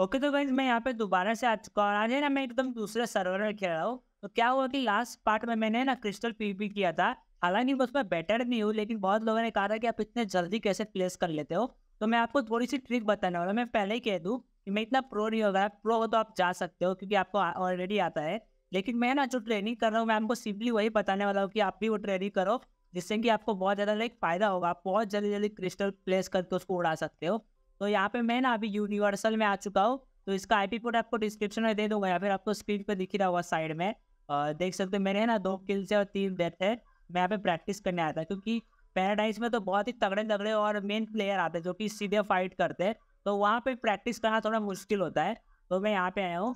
Okay तो guys मैं यहाँ पे दोबारा से आ चुका हूँ आज है ना मैं एकदम दूसरे सर्वर में खेल रहा हूँ तो क्या हुआ कि लास्ट पार्ट में मैंने ना क्रिस्टल पीपी किया था हालांकि मैं उसमें बेटर नहीं हूँ लेकिन बहुत लोगों ने कहा था कि आप इतने जल्दी कैसे प्लेस कर लेते हो तो मैं आपको थोड़ी सी ट्रिक बताने वाला मैं पहले ही कह दूँ कि मैं इतना प्रो नहीं होगा प्रो हो तो आप जा सकते हो क्योंकि आपको ऑलरेडी आता है लेकिन मैं ना जो ट्रेनिंग कर रहा हूँ मैं आपको सिंपली वही बताने वाला हूँ कि आप भी वो ट्रेनिंग करो जिससे कि आपको बहुत ज़्यादा लाइक फायदा होगा आप बहुत जल्दी जल्दी क्रिस्टल प्लेस करके उसको उड़ा सकते हो तो यहाँ पे मैं ना अभी यूनिवर्सल में आ चुका हूँ तो इसका आईपी कोड आपको डिस्क्रिप्शन में दे दूंगा या फिर आपको स्क्रीन पे दिख रहा होगा साइड में आ, देख सकते हो मेरे ना दो किल्स है और तीन डेथ है मैं यहाँ पे प्रैक्टिस करने आया था क्योंकि पैराडाइज में तो बहुत ही तगड़े तगड़े और मेन प्लेयर आते हैं जो कि सीधे फाइट करते हैं तो वहाँ पे प्रैक्टिस करना थोड़ा मुश्किल होता है तो मैं यहाँ पे आया हूँ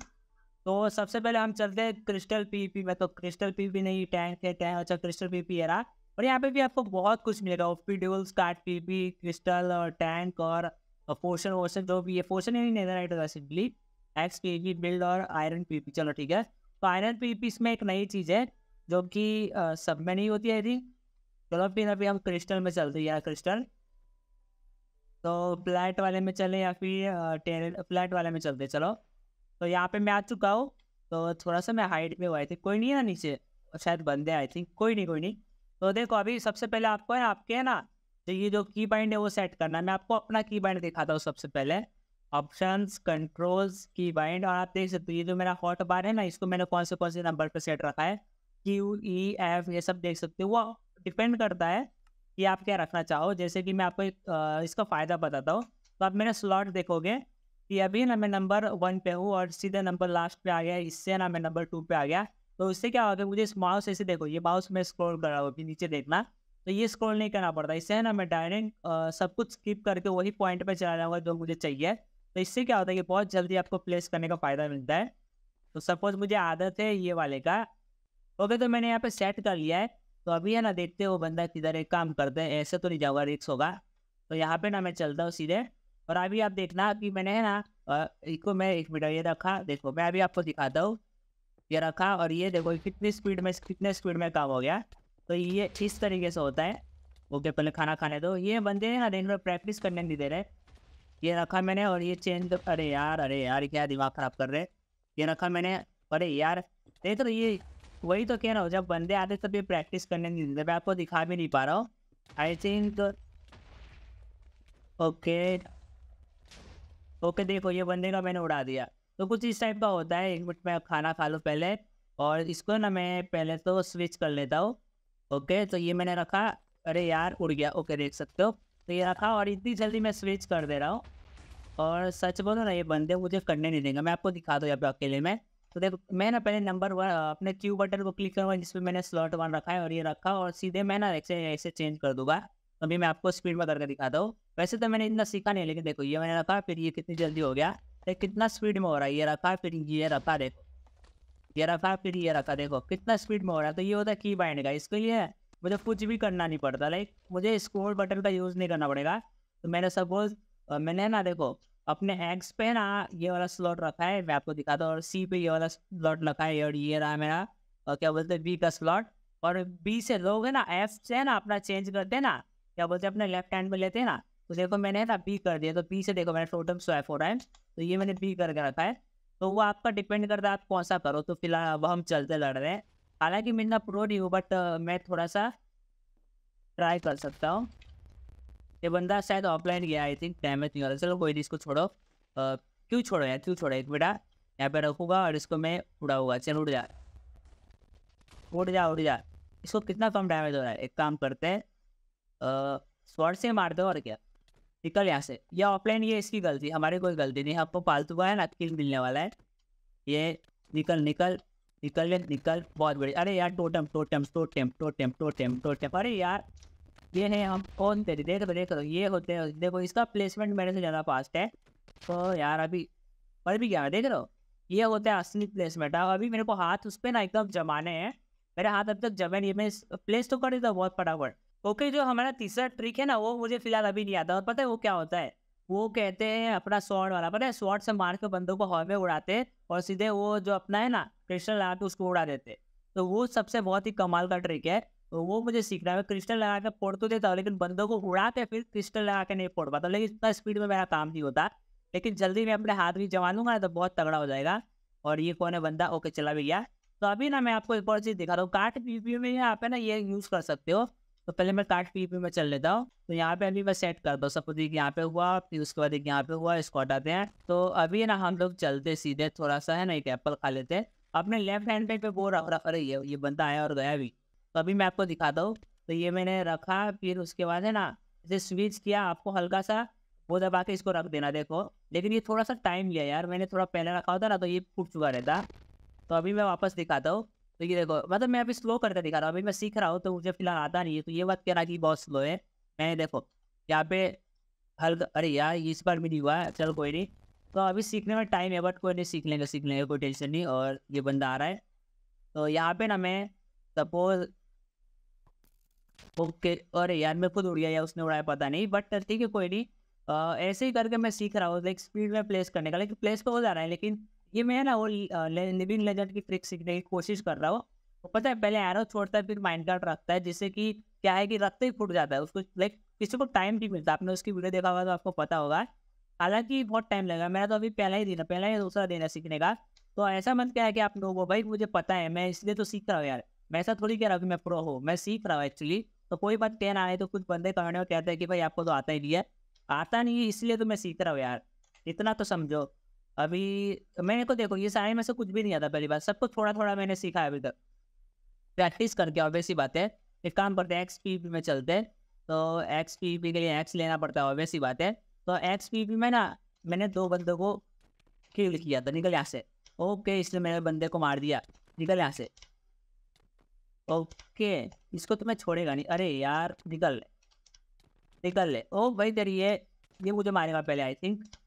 तो सबसे पहले हम चलते हैं क्रिस्टल पीपी e में तो क्रिस्टल पीपी e नहीं टैंक है टैंक अच्छा क्रिस्टल पीपी है रहा और यहाँ पे भी आपको बहुत कुछ मिलेगा OP duels card PP crystal और टैंक और और पोर्शन वोर्शन तो ये पोर्शन ही नहीं right simply X P P build और आयरन पी पी चलो ठीक है तो आयरन पी पी इसमें एक नई चीज़ है जो कि सब में नहीं होती है आई थिंक चलो फिर अभी हम क्रिस्टल में चलते हैं क्रिस्टल तो फ्लैट वाले में चले या फिर टेर फ्लैट वाले में चलते चलो तो यहाँ पे मैं आ चुका हूँ तो थोड़ा सा मैं हाइट पे हुआ थे कोई नहीं है ना नीचे शायद बंदे आई थिंक कोई नहीं कोई नहीं तो देखो अभी सबसे पहले आपको है आपके है ना तो ये जो की बाइंड है वो सेट करना है मैं आपको अपना की बाइंड दिखाता हूँ सबसे पहले ऑप्शन कंट्रोल्स की बाइंड और आप देख सकते हो ये जो मेरा हॉट बार है ना इसको मैंने कौन से कौन से नंबर पर सेट रखा है क्यू ई एफ ये सब देख सकते हो वो डिपेंड करता है कि आप क्या रखना चाहो जैसे कि मैं आपको इसका फ़ायदा बताता हूँ तो आप मेरा स्लॉट देखोगे कि अभी ना मैं नंबर वन पे हूँ और सीधे नंबर लास्ट पे आ गया इससे ना मैं नंबर टू पे आ गया तो उससे क्या होगा मुझे इस माउस ऐसे देखो ये माउस मैं स्क्रॉल कर रहा हूँ अभी नीचे देखना तो ये स्क्रॉल नहीं करना पड़ता इससे है ना मैं डायरेक्ट सब कुछ स्किप करके वही पॉइंट पर चला जाऊँगा जो मुझे चाहिए तो इससे क्या होता है कि बहुत जल्दी आपको प्लेस करने का फ़ायदा मिलता है तो सपोज मुझे आदत है ये वाले का ओके तो मैंने यहाँ पे सेट कर लिया है तो अभी है ना देखते हो बंदा किधर एक काम करते हैं ऐसे तो नहीं जाऊँगा रिक्स होगा तो यहाँ पे ना मैं चलता हूँ सीधे और अभी आप देखना कि मैंने है ना इसको मैं एक मिनट ये रखा देखो मैं अभी आपको दिखाता हूँ ये रखा और ये देखो कितनी स्पीड में कितने स्पीड में काम हो गया तो ये इस तरीके से होता है ओके पहले खाना खाने दो ये बंदे ना दिन प्रैक्टिस करने नहीं दे रहे ये रखा मैंने और ये चेंज तो अरे यार अरे यार क्या दिमाग ख़राब कर रहे ये रखा मैंने अरे यार देख तो ये वही तो कह रहा हूँ जब बंदे आते तब ये प्रैक्टिस करने नहीं देते मैं आपको दिखा भी नहीं पा रहा हूँ आई थिंक ओके ओके देखो ये बंदे का मैंने उड़ा दिया तो कुछ इस टाइप का होता है एक मिनट मैं खाना खा लूँ पहले और इसको ना मैं पहले तो स्विच कर लेता हूँ ओके तो ये मैंने रखा अरे यार उड़ गया ओके देख सकते हो तो ये रखा और इतनी जल्दी मैं स्विच कर दे रहा हूँ और सच बोलो ना ये बंदे मुझे करने नहीं देंगे मैं आपको दिखा दो यहाँ पे अकेले में तो देखो मैं ना पहले नंबर वन अपने क्यू बटन को क्लिक करूँगा जिसमें मैंने स्लॉट वन रखा है और ये रखा और सीधे मैं ना ऐसे ऐसे चेंज कर दूंगा अभी मैं आपको स्पीड में करके दिखाता हूँ वैसे तो मैंने इतना सीखा नहीं लेकिन देखो ये मैंने रखा फिर ये कितनी जल्दी हो गया कितना स्पीड में हो रहा है ये रखा फिर ये रखा देखो ये रखा फिर ये रखा देखो कितना स्पीड में हो रहा है तो ये होता है की बाइंड का इसको ये है मुझे कुछ भी करना नहीं पड़ता लाइक मुझे स्क्रोल बटन का यूज़ नहीं करना पड़ेगा तो मैंने सपोज मैंने ना देखो अपने एक्स पे ना ये वाला स्लॉट रखा है मैं आपको दिखाता हूँ और सी पे ये वाला स्लॉट रखा है और ये रहा मेरा और क्या बोलते हैं बी का स्लॉट और बी से लोग है ना एफ से ना अपना चेंज करते हैं ना क्या बोलते हैं अपने लेफ्ट हैंड में लेते हैं ना तो देखो मैंने ना बी कर दिया तो बी से देखो मैंने टोटल स्वैप हो रहा है तो ये मैंने बी करके रखा है तो वो आपका डिपेंड करता है आप कौन सा करो तो फिलहाल अब हम चलते लड़ रहे हैं हालांकि मैं ना प्रो नहीं हूँ बट मैं थोड़ा सा ट्राई कर सकता हूँ ये बंदा शायद ऑफलाइन गया आई थिंक डैमेज नहीं हो रहा चलो कोई नहीं इसको छोड़ो क्यों छोड़ो यार क्यों छोड़ो एक बेटा हाँ। यहाँ पे रखूँगा और इसको मैं उड़ाऊँगा चल उड़ जा उड़ जा उड़ जा इसको कितना कम डैमेज हो रहा है एक काम करते हैं स्वॉर्ड से मार दो और क्या निकल यहाँ से ये ऑफलाइन ये इसकी गलती हमारी कोई गलती नहीं आपको पालतू का है ना किल मिलने वाला है ये निकल निकल निकल ले निकल बहुत बढ़िया अरे यार totem totem totem totem totem totem अरे यार ये है हम कौन तेरे देख लो देख लो ये होते हैं देखो इसका प्लेसमेंट मेरे से ज़्यादा फास्ट है तो यार अभी पर भी क्या देख लो ये होता है असली प्लेसमेंट अब अभी मेरे को हाथ उस पर ना एकदम जमाने हैं मेरे हाथ अब तक जमे नहीं मैं प्लेस तो कर देता बहुत फटाफट ओके जो हमारा तीसरा ट्रिक है ना वो मुझे फिलहाल अभी नहीं आता और पता है वो क्या होता है वो कहते हैं अपना स्वॉर्ड वाला पता है स्वॉर्ड से मार के बंदों को हवा में उड़ाते हैं और सीधे वो जो अपना है ना क्रिस्टल लगा के उसको उड़ा देते तो वो सबसे बहुत ही कमाल का ट्रिक है तो वो मुझे सीखना है क्रिस्टल लगा के फोड़ तो देता हूँ लेकिन बंदों को उड़ा के फिर क्रिस्टल लगा के नहीं फोड़ पाता मतलब लेकिन इतना स्पीड में मेरा काम नहीं होता लेकिन जल्दी मैं अपने हाथ भी जमा लूंगा तो बहुत तगड़ा हो जाएगा और ये कौन है बंदा ओके चला भी गया तो अभी ना मैं आपको एक और चीज़ दिखा रहा हूँ कार्ट पी में आप है ना ये यूज़ कर सकते हो तो पहले मैं कार्ड पी में चल लेता हूँ तो यहाँ पे अभी मैं सेट कर दो सपोज एक यहाँ पे हुआ फिर उसके बाद एक यहाँ पे हुआ इसको हटाते हैं तो अभी ना हम लोग चलते सीधे थोड़ा सा है ना एक एप्पल खा लेते हैं अपने लेफ्ट हैंड साइड पे वो रख रख रही है ये बंदा आया और गया भी तो अभी मैं आपको दिखाता हूँ तो ये मैंने रखा फिर उसके बाद है ना इसे स्विच किया आपको हल्का सा वो दबा के इसको रख देना देखो लेकिन ये थोड़ा सा टाइम लिया यार मैंने थोड़ा पहले रखा होता ना तो ये फूट चुका रहता तो अभी मैं वापस दिखाता हूँ तो ये देखो मतलब मैं अभी स्लो करके दिखा रहा हूँ अभी मैं सीख रहा हूँ तो मुझे फिलहाल आता नहीं है तो ये बात कह रहा कि बहुत स्लो है मैं देखो यहाँ पे हल्का अरे यार इस बार भी नहीं हुआ है चल कोई नहीं तो अभी सीखने में टाइम है बट कोई नहीं सीख लेंगे सीख लेंगे कोई टेंशन नहीं और ये बंदा आ रहा है तो यहाँ पे ना मैं सपोज ओके अरे यार मैं खुद तो उड़ गया या उसने उड़ाया पता नहीं बट ठीक है कोई नहीं ऐसे ही करके मैं सीख रहा हूँ लाइक स्पीड में प्लेस करने का लेकिन प्लेस तो हो जा रहा है लेकिन ये मैं ना वो लिविंग लेजेंड की ट्रिक सीखने की कोशिश कर रहा हूँ वो पता है पहले एरो छोड़ता है फिर माइंड कार्ड रखता है जिससे कि क्या है कि रखते ही फूट जाता है उसको लाइक किसी को टाइम भी मिलता है आपने उसकी वीडियो देखा होगा तो आपको पता होगा हालांकि बहुत टाइम लगेगा मेरा तो अभी पहला ही दिन है पहला ही दूसरा दिन है सीखने का तो ऐसा मत क्या है कि आप लोगों को भाई मुझे पता है मैं इसलिए तो सीख रहा हूँ यार मैं ऐसा थोड़ी कह रहा हूँ कि मैं प्रो हूँ मैं सीख रहा हूँ एक्चुअली तो कोई बात कहना आए तो कुछ बंदे कहने को कहते हैं कि भाई आपको तो आता ही नहीं है आता नहीं है इसलिए तो मैं सीख रहा हूँ यार इतना तो समझो अभी मैंने को देखो ये सारे में से कुछ भी नहीं आता पहली बार सब कुछ थोड़ा थोड़ा मैंने सीखा है अभी तक प्रैक्टिस करके ऑब्वियस ही बात है एक काम करते हैं एक्स पी पी में चलते हैं तो एक्स पी पी के लिए एक्स लेना पड़ता है ऑब्वियस ही बात है तो एक्स पी पी में ना मैंने दो बंदों को किल किया था निकल यहाँ से ओके इसने मेरे बंदे को मार दिया निकल यहाँ से ओके इसको तो मैं छोड़ेगा नहीं अरे यार निकल ले निकल ले ओ भाई तेरी ये ये मुझे मारेगा पहले आई थिंक